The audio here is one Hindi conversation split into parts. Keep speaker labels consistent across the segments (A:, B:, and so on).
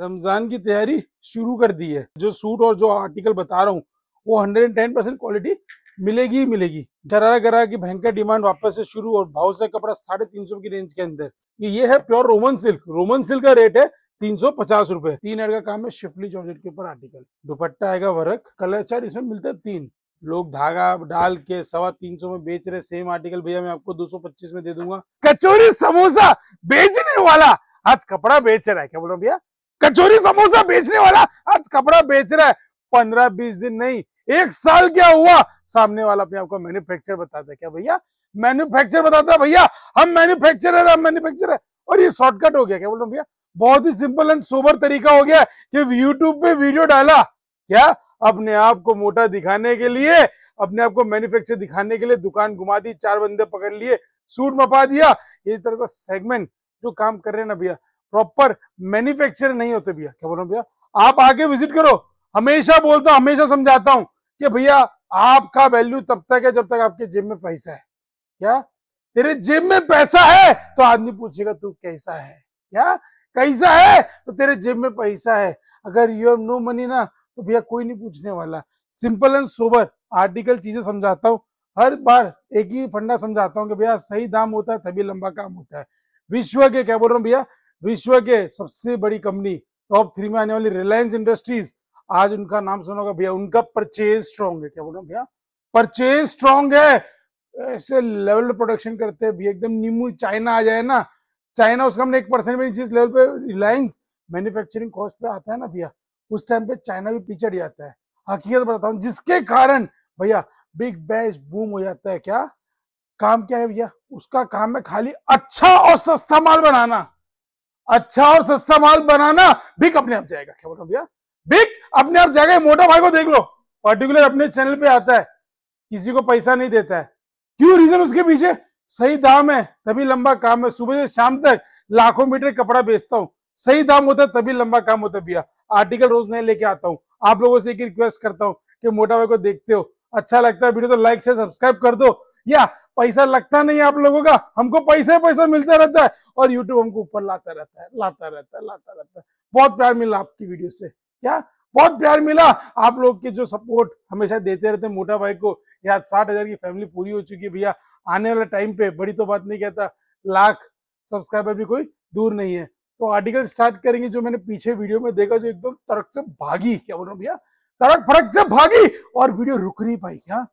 A: रमज़ान की तैयारी शुरू कर दी है जो सूट और जो आर्टिकल बता रहा हूँ वो 110 परसेंट क्वालिटी मिलेगी ही मिलेगी जरा गरा की भयंकर डिमांड वापस से शुरू और भाव से कपड़ा साढ़े तीन सौ की रेंज के अंदर ये है pure Roman silk Roman silk का रेट है तीन सौ पचास रूपए तीन एड का काम है शिफली जॉर्जेट के ऊपर आर्टिकल दुपट्टा आएगा वर्क कलर चार्ट इसमें मिलता है तीन लोग धागा डाल के सवा तीन सौ में बेच रहे सेम आर्टिकल भैया मैं आपको दो सौ पच्चीस में दे दूंगा कचौरी समोसा बेचने वाला आज कपड़ा बेच रहा है क्या बोल रहा हूँ भैया कचोरी समोसा बेचने वाला आज कपड़ा बेच रहा है पंद्रह बीस दिन नहीं एक साल क्या हुआ सामने वाला अपने आपको मैन्युफैक्चर बताता है क्या भैया मैन्युफैक्चर बताता है भैया हम है हम मैन्युफैक्चर है और ये शॉर्टकट हो गया क्या बोल रहा हूँ भैया बहुत ही सिंपल एंड सोबर तरीका हो गया कि यूट्यूब पे वीडियो डाला क्या अपने आप को मोटा दिखाने के लिए अपने आप को मैन्युफैक्चर दिखाने के लिए दुकान घुमा दी चार बंदे पकड़ लिए सूट मपा दिया ये तरह का सेगमेंट जो काम कर रहे हैं ना भैया प्रॉपर मैन्युफैक्चर नहीं होते भैया क्या बोल रहा हूँ भैया आप आके विजिट करो हमेशा बोलता हूँ हमेशा समझाता हूँ कि भैया आपका वैल्यू तब तक है जब तक आपके जेब में पैसा है क्या तेरे जेब में पैसा है तो आदमी पूछेगा तू कैसा है क्या कैसा है तो तेरे जेब में पैसा है अगर यू हैव नो मनी ना तो भैया कोई नहीं पूछने वाला सिंपल एंड सोबर आर्टिकल चीजें समझाता हूँ हर बार एक ही फंडा समझाता हूँ कि भैया सही दाम होता है तभी लंबा काम होता है विश्व के क्या बोल रहा हूँ भैया विश्व के सबसे बड़ी कंपनी टॉप थ्री में आने वाली रिलायंस इंडस्ट्रीज आज उनका नाम सुना होगा भैया उनका परचेज स्ट्रॉन्ग है क्या बोलो भैया परचेज स्ट्रॉन्ग है ऐसे लेवल प्रोडक्शन करते हैं भैया एकदम नीमू चाइना आ जाए ना चाइना उसका हमने एक परसेंट में जिस लेवल पे रिलायंस मैन्युफैक्चरिंग कॉस्ट पे आता है ना भैया उस टाइम पे चाइना भी पीछे जाता है हकीकत बताता हूँ जिसके कारण भैया बिग बैश बूम हो जाता है क्या काम क्या है भैया उसका काम है खाली अच्छा और सस्ता माल बनाना अच्छा और सस्ता माल बनाना बिक अपने आप जाएगा क्या बोलो भैया बिक अपने आप जाएगा मोटा भाई को देख लो पर्टिकुलर अपने चैनल पे आता है किसी को पैसा नहीं देता है क्यों रीजन उसके पीछे सही दाम है तभी लंबा काम है सुबह से शाम तक लाखों मीटर कपड़ा बेचता हूँ सही दाम होता है तभी लंबा काम होता है भैया आर्टिकल रोज नहीं लेके आता हूँ आप लोगों से एक रिक्वेस्ट करता हूँ कि मोटा भाई को देखते हो अच्छा लगता है वीडियो तो लाइक से सब्सक्राइब कर दो या पैसा लगता नहीं आप लोगों का हमको पैसे पैसा मिलता रहता है और यूट्यूब हमको ऊपर लाता रहता है लाता रहता है लाता रहता है बहुत प्यार मिला आपकी वीडियो से क्या बहुत प्यार मिला आप लोग के जो सपोर्ट हमेशा देते रहते मोटा भाई को यार साठ हजार की फैमिली पूरी हो चुकी है भैया आने वाले टाइम पे बड़ी तो बात नहीं कहता लाख सब्सक्राइबर भी कोई दूर नहीं है तो आर्टिकल स्टार्ट करेंगे जो मैंने पीछे वीडियो में देखा जो एकदम तरक से भागी क्या बोल रहा हूँ भैया तरक फरक से भागी और वीडियो रुक नहीं पाई क्या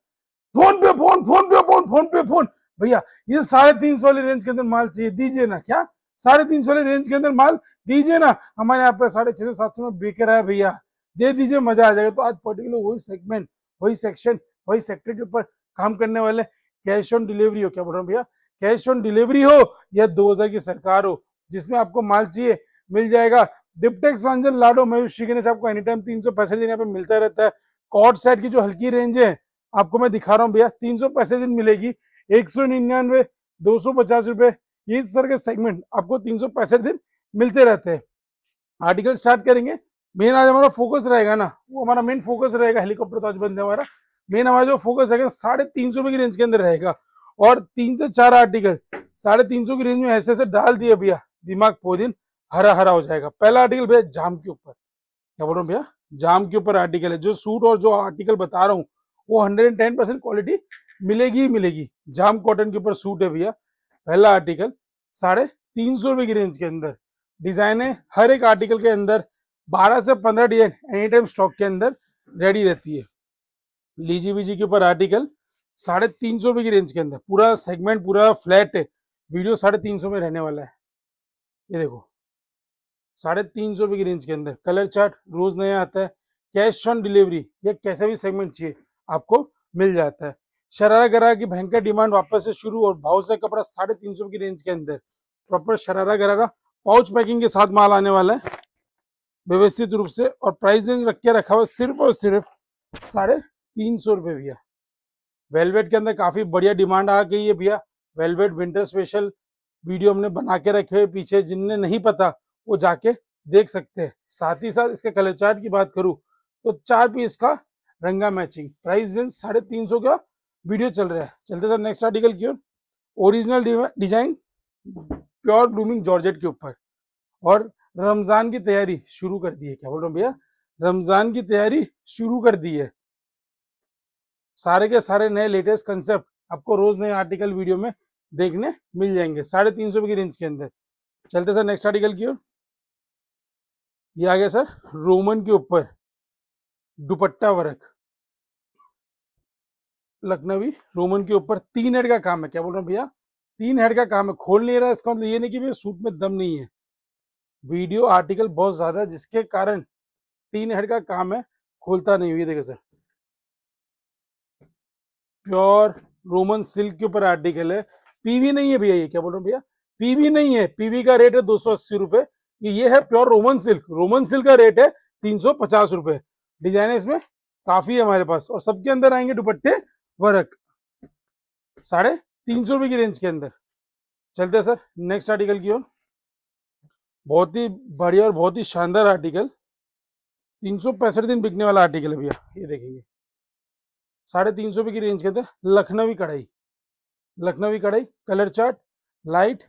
A: PhonePe phone PhonePe phone PhonePe phone भैया ये साढ़े तीन सौ वाली रेंज के अंदर माल चाहिए दीजिए ना क्या साढ़े तीन सौ वाली रेंज के अंदर माल दीजिए ना हमारे यहाँ पे साढ़े छह सौ सात सौ में बेक रहा है भैया दे दीजिए मजा आ जाएगा तो आज पर्टिकुलर वही सेगमेंट वही सेक्शन वही सेक्टर के ऊपर काम करने वाले कैश ऑन डिलीवरी हो क्या बोल रहा हूँ भैया कैश ऑन डिलीवरी हो या दो की सरकार हो जिसमें आपको माल चाहिए मिल जाएगा डिप्टेक्स लाडो मयूर श्रीगणेश आपको एनी टाइम तीन सौ पैसे दिन यहाँ पे मिलता रहता है कॉर्ड सेट की जो हल्की रेंज है आपको मैं दिखा रहा हूँ भैया तीन सौ पैसे दिन मिलेगी एक सौ निन्यानवे दो सौ पचास रुपए ये इस तरह के सेगमेंट आपको तीन सौ पैसे दिन मिलते रहते हैं आर्टिकल स्टार्ट करेंगे मेन आज हमारा फोकस रहेगा ना वो हमारा मेन फोकस रहेगा हेलीकॉप्टर तो आज बंद है हमारा मेन हमारा जो फोकस रहेगा साढ़े तीन सौ की रेंज के अंदर रहेगा और तीन से चार आर्टिकल साढ़े तीन सौ की रेंज में ऐसे ऐसे डाल दिए भैया दिमाग पो दिन हरा हरा हो जाएगा पहला आर्टिकल भैया जाम के ऊपर क्या बोल रहा हूँ भैया जाम के ऊपर आर्टिकल है जो सूट और जो आर्टिकल बता रहा हूँ वो 110 परसेंट क्वालिटी मिलेगी ही मिलेगी जाम कॉटन के ऊपर सूट है भैया पहला आर्टिकल साढ़े तीन सौ रुपये की रेंज के अंदर डिज़ाइन है हर एक आर्टिकल के अंदर बारह से पंद्रह डिजाइन एनी टाइम स्टॉक के अंदर रेडी रहती है लीजी वीजी के ऊपर आर्टिकल साढ़े तीन सौ रुपये की रेंज के अंदर पूरा सेगमेंट पूरा फ्लैट है वीडियो साढ़े तीन सौ में रहने वाला है ये देखो साढ़े तीन सौ रुपये की रेंज के अंदर कलर चार्ट रोज़ नया आता है कैश ऑन डिलीवरी या कैसा भी सेगमेंट चाहिए आपको मिल जाता है शरारा गरारा की भयंकर डिमांड वापस से शुरू और भाव से कपड़ा साढ़े तीन सौ की रेंज के अंदर प्रॉपर शरारा गरारा पाउच पैकिंग के साथ माल आने वाला है व्यवस्थित रूप से और प्राइस रेंज रख के रखा हुआ सिर्फ और सिर्फ साढ़े तीन सौ रुपये भैया वेलवेट के अंदर काफ़ी बढ़िया डिमांड आ गई है भैया वेलवेट विंटर स्पेशल वीडियो हमने बना के रखे हुए पीछे जिनने नहीं पता वो जाके देख सकते हैं साथ ही साथ इसके कलर चार्ट की बात करूँ तो चार पीस का रंगा मैचिंग प्राइस रेंज साढ़े तीन सौ का वीडियो चल रहा है चलते सर नेक्स्ट आर्टिकल की ओर original design pure blooming georgette के ऊपर और रमज़ान की तैयारी शुरू कर दी है क्या बोल रहा हूँ भैया रमज़ान की तैयारी शुरू कर दी है सारे के सारे नए लेटेस्ट कंसेप्ट आपको रोज नए आर्टिकल वीडियो में देखने मिल जाएंगे साढ़े तीन सौ की रेंज के अंदर चलते सर नेक्स्ट आर्टिकल की ओर ये आ गया सर रोमन के ऊपर दुपट्टा वर्क लखनवी रोमन के ऊपर तीन हेड का काम है क्या बोल रहा हूँ भैया तीन हेड का काम है खोल नहीं रहा इसका मतलब ये नहीं कि भैया सूट में दम नहीं है वीडियो आर्टिकल बहुत ज्यादा है जिसके कारण तीन हेड का काम है खोलता नहीं हुई देखे सर प्योर रोमन सिल्क के ऊपर आर्टिकल है पीवी नहीं है भैया ये क्या बोल रहा हूँ भैया पीवी नहीं है पीवी का रेट है दो सौ अस्सी रुपए ये है pure Roman silk Roman silk का रेट है तीन सौ पचास रुपए डिजाइन है इसमें काफी है हमारे पास और सबके अंदर आएंगे दुपट्टे वर्क साढ़े तीन सौ रुपए की रेंज के अंदर चलते हैं सर नेक्स्ट आर्टिकल की ओर बहुत ही बढ़िया और बहुत ही शानदार आर्टिकल तीन सौ पैंसठ दिन बिकने वाला आर्टिकल है भैया ये देखेंगे साढ़े तीन सौ रुपये की रेंज के अंदर लखनवी कढ़ाई लखनवी कढ़ाई colour chart light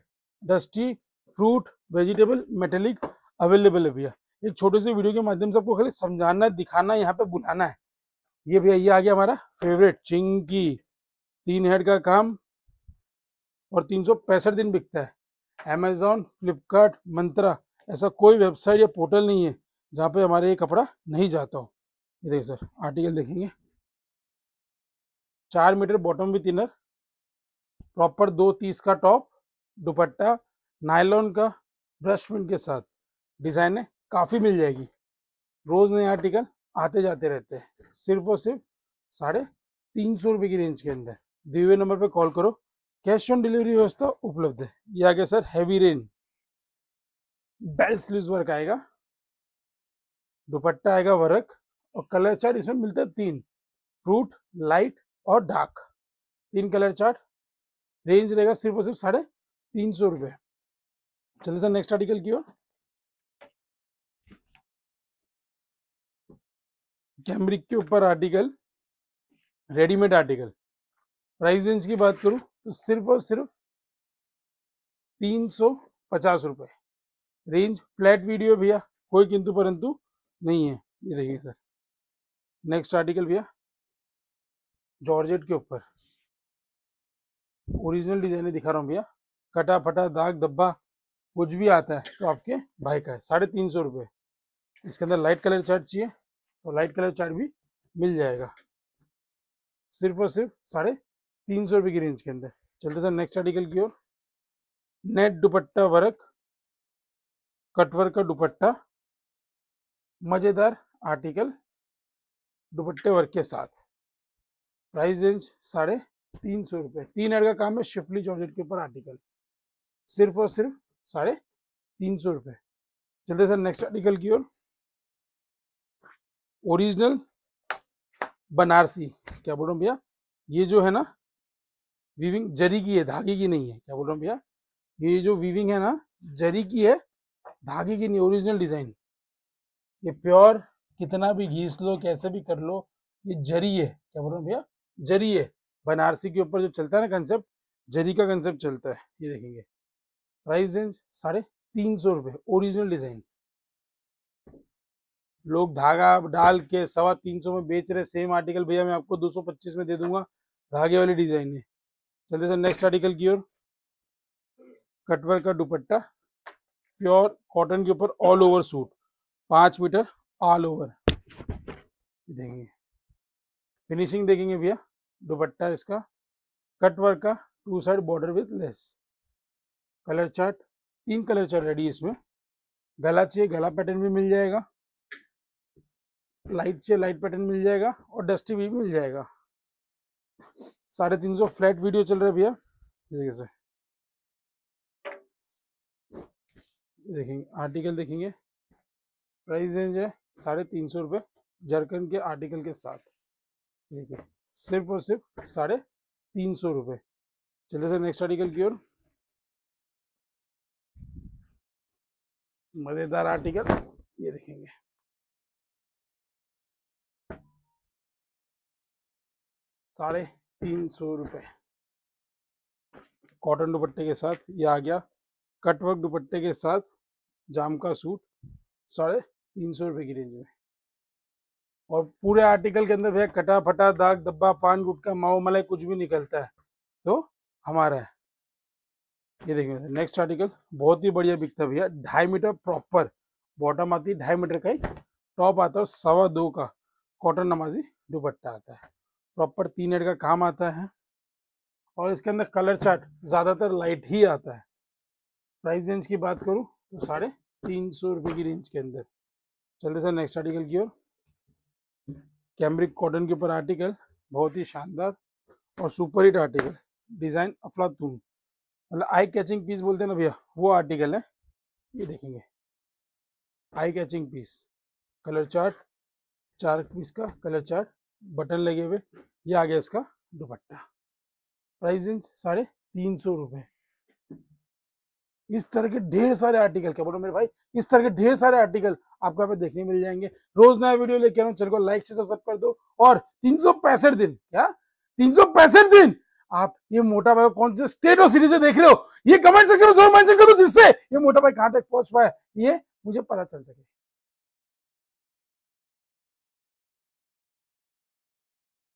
A: dusty fruit vegetable metallic available है भैया एक छोटे से वीडियो के माध्यम से आपको खाली समझाना है दिखाना है यहाँ पे बुलाना है ये भैया ये आ गया हमारा फेवरेट चिंकी तीन हेड का काम और तीन सौ पैंसठ दिन बिकता है अमेजोन फ्लिपकार्ट मंत्रा ऐसा कोई वेबसाइट या पोर्टल नहीं है जहाँ पे हमारे ये कपड़ा नहीं जाता हो ये देखिए सर आर्टिकल देखेंगे चार metre bottom with inner proper दो तीस का टॉप दुपट्टा नायलॉन का ब्रश प्रिंट के साथ डिज़ाइन है काफ़ी मिल जाएगी रोज़ नए आर्टिकल आते जाते रहते हैं सिर्फ और सिर्फ साढ़े तीन सौ रुपये की रेंज के अंदर दिए हुए नंबर पर कॉल करो कैश ऑन डिलीवरी व्यवस्था उपलब्ध है ये आगे sir heavy rain bell sleeve work आएगा दुपट्टा आएगा वर्क और कलर चार्ट इसमें मिलता है तीन फ्रूट लाइट और डार्क तीन कलर चार्ट रेंज रहेगा सिर्फ और सिर्फ साढ़े तीन सौ रुपये चलिए सर नेक्स्ट आर्टिकल की ओर जेमरिक के ऊपर article readymade article price range की बात करूँ तो सिर्फ और सिर्फ तीन सौ पचास रुपये रेंज फ्लैट वीडियो भैया कोई किंतु परंतु नहीं है ये देखिए सर नेक्स्ट आर्टिकल भैया जॉर्जेट के ऊपर ओरिजिनल डिजाइन दिखा रहा हूँ भैया कटा फटा दाग धब्बा कुछ भी आता है तो आपके भाई का है साढ़े तीन सौ रुपये इसके अंदर लाइट कलर चार्ट चाहिए तो लाइट कलर चार्ट भी मिल जाएगा सिर्फ और सिर्फ साढ़े तीन सौ रुपये की रेंज के अंदर चलते सर नेक्स्ट आर्टिकल की ओर नेट दुपट्टा वर्क कटवर्क का दुपट्टा मज़ेदार आर्टिकल दुपट्टे वर्क के साथ प्राइस रेंज साढ़े तीन सौ रुपये तीन एड का काम है शिफली जॉर्जेट के ऊपर आर्टिकल सिर्फ और सिर्फ साढ़े तीन सौ रुपये चलते सर नेक्स्ट आर्टिकल की ओर ओरिजिनल बनारसी क्या बोल रहा हूँ भैया ये जो है ना वीविंग जरी की है धागे की नहीं है क्या बोल रहा हूँ भैया ये जो वीविंग है ना जरी की है धागे की नहीं ओरिजिनल डिजाइन ये प्योर कितना भी घीस लो कैसे भी कर लो ये जरी है क्या बोल रहा हूँ भैया जरी है बनारसी के ऊपर जो चलता है ना कंसेप्ट जरी का कंसेप्ट चलता है ये देखेंगे प्राइस रेंज साढ़े तीन सौ रुपये ओरिजिनल डिजाइन लोग धागा डाल के सवा तीन सौ में बेच रहे सेम आर्टिकल भैया मैं आपको दो सौ पच्चीस में दे दूंगा धागे वाली डिजाइन है चलते सर नेक्स्ट आर्टिकल की ओर कटवर का दुपट्टा प्योर कॉटन के ऊपर ऑल ओवर सूट पांच मीटर ऑल ओवर देंगे फिनिशिंग देखेंगे भैया दुपट्टा इसका कटवर का two side border with lace colour chart तीन कलर चार्ट रेडी इसमें गला चाहिए गला पैटर्न भी मिल जाएगा लाइट से लाइट पैटर्न मिल जाएगा और डस्टी भी मिल जाएगा साढ़े तीन सौ फ्लैट वीडियो चल रहा है भैया जैसे देखेंगे आर्टिकल देखेंगे प्राइस रेंज है साढ़े तीन सौ रुपये झारखंड के आर्टिकल के साथ देखिए सिर्फ और सिर्फ साढ़े तीन सौ रुपये चले सर नेक्स्ट आर्टिकल की ओर मज़ेदार आर्टिकल ये देखेंगे साढ़े तीन सौ रुपये कॉटन दुपट्टे के साथ ये आ गया कटवर्क दुपट्टे के साथ जाम का सूट साढ़े तीन सौ रुपये की रेंज में और पूरे आर्टिकल के अंदर भैया कटा फटा दाग दब्बा पान गुटका माओ मलाई कुछ भी निकलता है तो हमारा है ये देखिए नेक्स्ट आर्टिकल बहुत ही बढ़िया बिकता भैया ढाई मीटर प्रॉपर बॉटम आती है ढाई मीटर का ही टॉप आता है और सवा दो का कॉटन नमाजी दुपट्टा आता है प्रॉपर तीन एड का काम आता है और इसके अंदर कलर चार्ट ज़्यादातर लाइट ही आता है प्राइस रेंज की बात करूँ तो साढ़े तीन सौ रुपये की रेंज के अंदर चलते सर नेक्स्ट आर्टिकल की ओर कैम्ब्रिक कॉटन के ऊपर आर्टिकल बहुत ही शानदार और सुपर हिट आर्टिकल डिज़ाइन अफलातून मतलब आई कैचिंग पीस बोलते हैं ना भैया वो आर्टिकल है ये देखेंगे eye catching piece colour chart चार पीस का कलर चार्ट बटन लगे हुए ये आ गया इसका दुपट्टा प्राइस रेंज साढ़े तीन सौ रुपए इस तरह के ढेर सारे आर्टिकल क्या बोलो मेरे भाई इस तरह के ढेर सारे आर्टिकल आपको यहाँ पे देखने मिल जाएंगे रोज नया वीडियो लेके आ रहा हूँ चलो लाइक से सब्सक्राइब कर दो और तीन सौ पैंसठ दिन क्या तीन सौ पैंसठ दिन आप ये मोटा भाई कौन से स्टेट और सिटी से देख रहे हो ये कमेंट सेक्शन में जरूर मेंशन कर दो जिससे ये मोटा भाई कहां तक पहुंच पाया ये मुझे पता चल सके